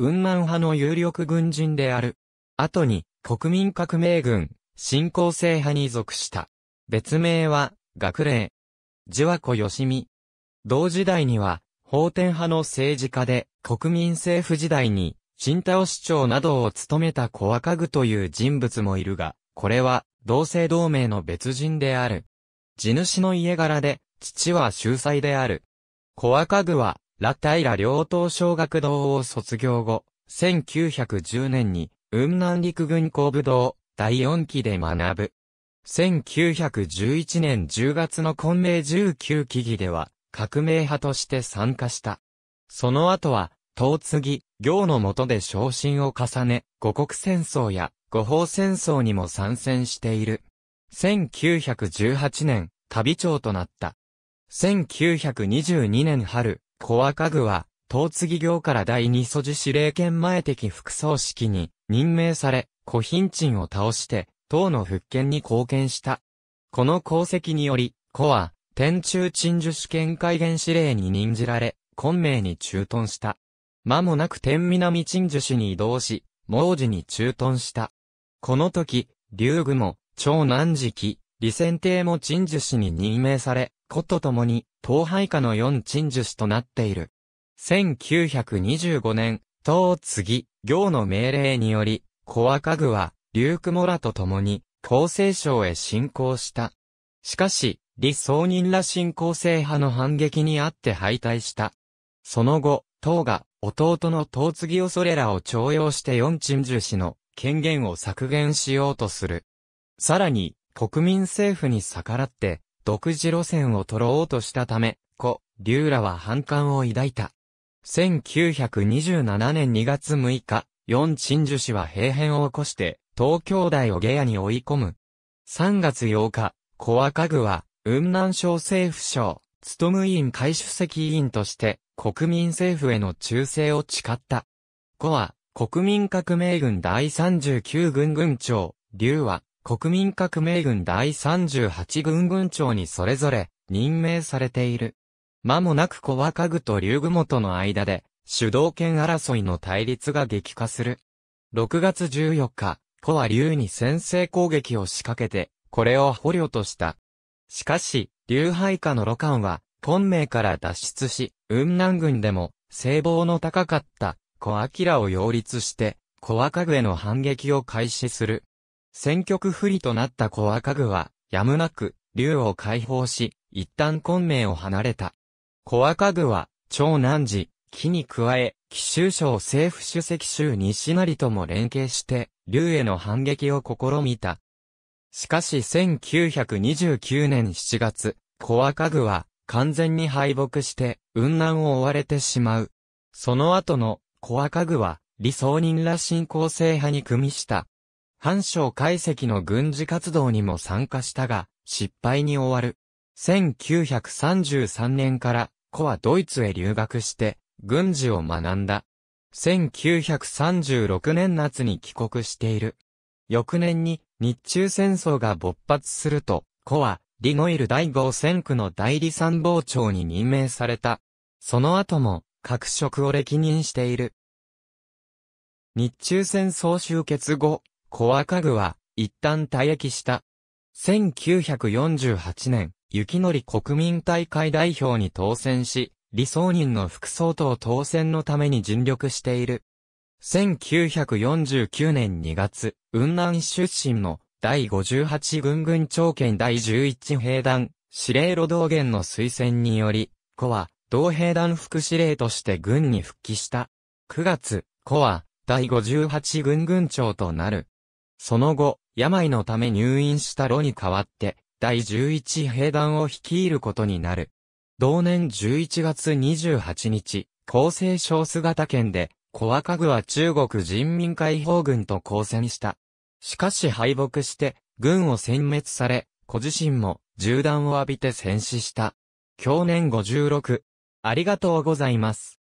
雲南派の有力軍人である。後に、国民革命軍、新興制派に属した。別名は、学齢。ジワコヨシミ。同時代には、法典派の政治家で、国民政府時代に、新太市長などを務めた小赤具という人物もいるが、これは、同姓同名の別人である。地主の家柄で、父は秀才である。小赤具は、ラ・タイラ両党小学堂を卒業後、1910年に、雲南陸軍工部堂、第4期で学ぶ。1911年10月の混迷19期議では、革命派として参加した。その後は、東次、行の下で昇進を重ね、五国戦争や五方戦争にも参戦している。1918年、旅長となった。1922年春、コア家具は、東次行から第二素地司令権前的副総式に任命され、古品鎮を倒して、党の復権に貢献した。この功績により、コア、天中鎮守主権改元司令に任じられ、昆明に駐屯した。間もなく天南鎮守市に移動し、毛寺に駐屯した。この時、竜宮も、長南寺期、李先帝も鎮守市に任命され、古と共に、東廃下の四鎮守士となっている。1925年、東次、行の命令により、小赤具は、リューク・モラと共に、厚生省へ侵攻した。しかし、李宗人ら新興制派の反撃にあって敗退した。その後、党が、弟の党継をそれらを徴用して四鎮守氏の権限を削減しようとする。さらに、国民政府に逆らって、独自路線を取ろうとしたため、故、龍らは反感を抱いた。1927年2月6日、四鎮守氏は兵変を起こして、東京大を下野に追い込む。3月8日、小若具は、雲南省政府省、務委員会主席委員として、国民政府への忠誠を誓った。子は、国民革命軍第39軍軍長、竜は、国民革命軍第38軍軍長にそれぞれ任命されている。間もなく小若具と龍雲との間で、主導権争いの対立が激化する。6月14日、小は竜に先制攻撃を仕掛けて、これを捕虜とした。しかし、竜配下の露艦は、本命から脱出し、雲南軍でも、聖望の高かった、小明を擁立して、小若具への反撃を開始する。選局不利となった小赤具は、やむなく、竜を解放し、一旦昆明を離れた。小赤具は、長南寺、木に加え、奇州省政府主席州西成とも連携して、竜への反撃を試みた。しかし1929年7月、小赤具は、完全に敗北して、雲南を追われてしまう。その後の、小赤具は、理想人ら進行制派に組みした、反省解析の軍事活動にも参加したが、失敗に終わる。1933年から子はドイツへ留学して、軍事を学んだ。1936年夏に帰国している。翌年に日中戦争が勃発すると、子はリノイル第5戦区の代理参謀長に任命された。その後も各職を歴任している。日中戦争終結後、コア家具は、一旦退役した。1948年、雪のり国民大会代表に当選し、理想人の副総統当選のために尽力している。1949年2月、雲南出身の第58軍軍長兼第11兵団、司令路道元の推薦により、子は、同兵団副司令として軍に復帰した。9月、子は、第58軍軍長となる。その後、病のため入院したロに代わって、第11兵団を率いることになる。同年11月28日、厚生省姿県で、小赤具は中国人民解放軍と交戦した。しかし敗北して、軍を殲滅され、ご自身も銃弾を浴びて戦死した。去年56。ありがとうございます。